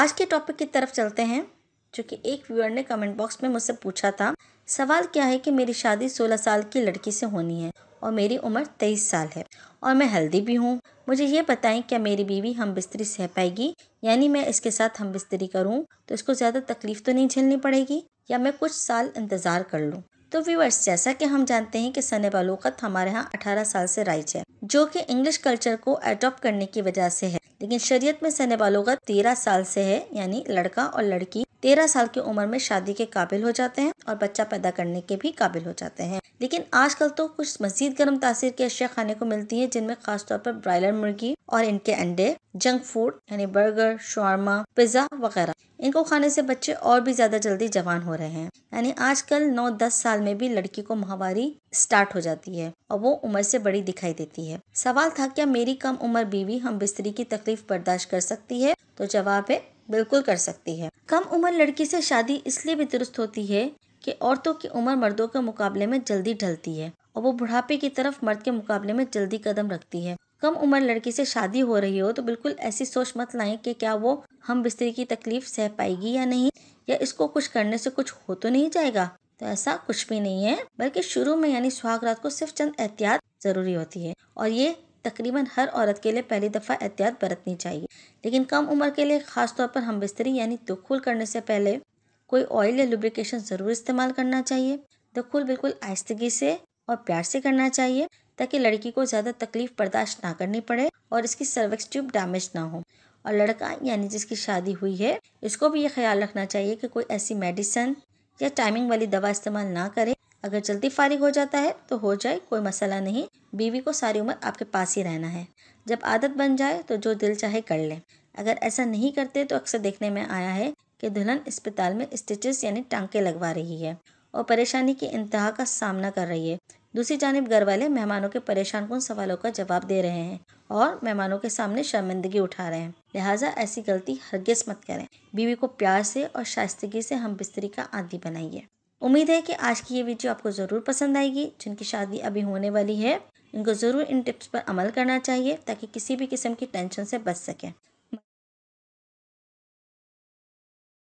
आज के टॉपिक की तरफ चलते हैं जो कि एक व्यूअर ने कमेंट बॉक्स में मुझसे पूछा था सवाल क्या है कि मेरी शादी 16 साल की लड़की से होनी है और मेरी उम्र 23 साल है और मैं हेल्दी भी हूँ मुझे ये बताएं क्या मेरी बीवी हम बिस्तरी सह पाएगी यानी मैं इसके साथ हम बिस्तरी करूँ तो इसको ज़्यादा तकलीफ़ तो नहीं झेलनी पड़ेगी या मैं कुछ साल इंतज़ार कर लूँ तो व्यूअर्स जैसा कि हम जानते हैं कि सने बालोकत हमारे यहाँ 18 साल से राइज है जो कि इंग्लिश कल्चर को अडॉप्ट करने की वजह से है लेकिन शरीयत में सहने का तेरह साल से है यानी लड़का और लड़की तेरह साल की उम्र में शादी के काबिल हो जाते हैं और बच्चा पैदा करने के भी काबिल हो जाते हैं लेकिन आजकल तो कुछ मजीद गर्म तासीर की अशिया खाने को मिलती है जिनमें खासतौर पर ब्रायलर मुर्गी और इनके अंडे जंक फूड यानी बर्गर शोरमा पिज्जा वगैरह इनको खाने से बच्चे और भी ज्यादा जल्दी जवान हो रहे हैं यानी आजकल नौ दस साल में भी लड़की को महावारी स्टार्ट हो जाती है और वो उम्र से बड़ी दिखाई देती है सवाल था क्या मेरी कम उम्र बीवी हम बिस्तरी की तकलीफ बर्दाश्त कर सकती है तो जवाब है बिल्कुल कर सकती है कम उम्र लड़की से शादी इसलिए भी दुरुस्त होती है कि औरतों की उम्र मर्दों के मुकाबले में जल्दी ढलती है और वो बुढ़ापे की तरफ मर्द के मुकाबले में जल्दी कदम रखती है कम उम्र लड़की से शादी हो रही हो तो बिल्कुल ऐसी सोच मत लाएं कि क्या वो हम बिस्तरी की तकलीफ सह पाएगी या नहीं या इसको कुछ करने से कुछ हो तो नहीं जाएगा तो ऐसा कुछ भी नहीं है बल्कि शुरू में यानी सुहाग रात को सिर्फ चंद एहतियात ज़रूरी होती है और ये तकरीबन हर औरत के लिए पहली दफ़ा एहतियात बरतनी चाहिए लेकिन कम उम्र के लिए खासतौर पर हम बिस्तरी यानी दुखुल करने से पहले कोई ऑयल या लुब्रिकेशन ज़रूर इस्तेमाल करना चाहिए दुखुल बिल्कुल आहिस्तगी से और प्यार से करना चाहिए ताकि लड़की को ज़्यादा तकलीफ बर्दाश्त ना करनी पड़े और इसकी सर्वेक्स ट्यूब डैमेज ना हो और लड़का यानी जिसकी शादी हुई है इसको भी ये ख्याल रखना चाहिए कि कोई ऐसी मेडिसिन या टाइमिंग वाली दवा इस्तेमाल ना करे अगर जल्दी फारिग हो जाता है तो हो जाए कोई मसला नहीं बीवी को सारी उम्र आपके पास ही रहना है जब आदत बन जाए तो जो दिल चाहे कर ले अगर ऐसा नहीं करते तो अक्सर देखने में आया है कि दुल्हन अस्पताल में स्टिचेस यानी टांके लगवा रही है और परेशानी की इंतहा का सामना कर रही है दूसरी जानब घर वाले मेहमानों के परेशान कन सवालों का जवाब दे रहे हैं और मेहमानों के सामने शर्मिंदगी उठा रहे हैं लिहाजा ऐसी गलती हरगिज मत करें बीवी को प्यार से और शाइस्तगी से हम बिस्तरी का आदि बनाइए उम्मीद है कि आज की ये वीडियो आपको ज़रूर पसंद आएगी जिनकी शादी अभी होने वाली है इनको ज़रूर इन टिप्स पर अमल करना चाहिए ताकि किसी भी किस्म की टेंशन से बच सकें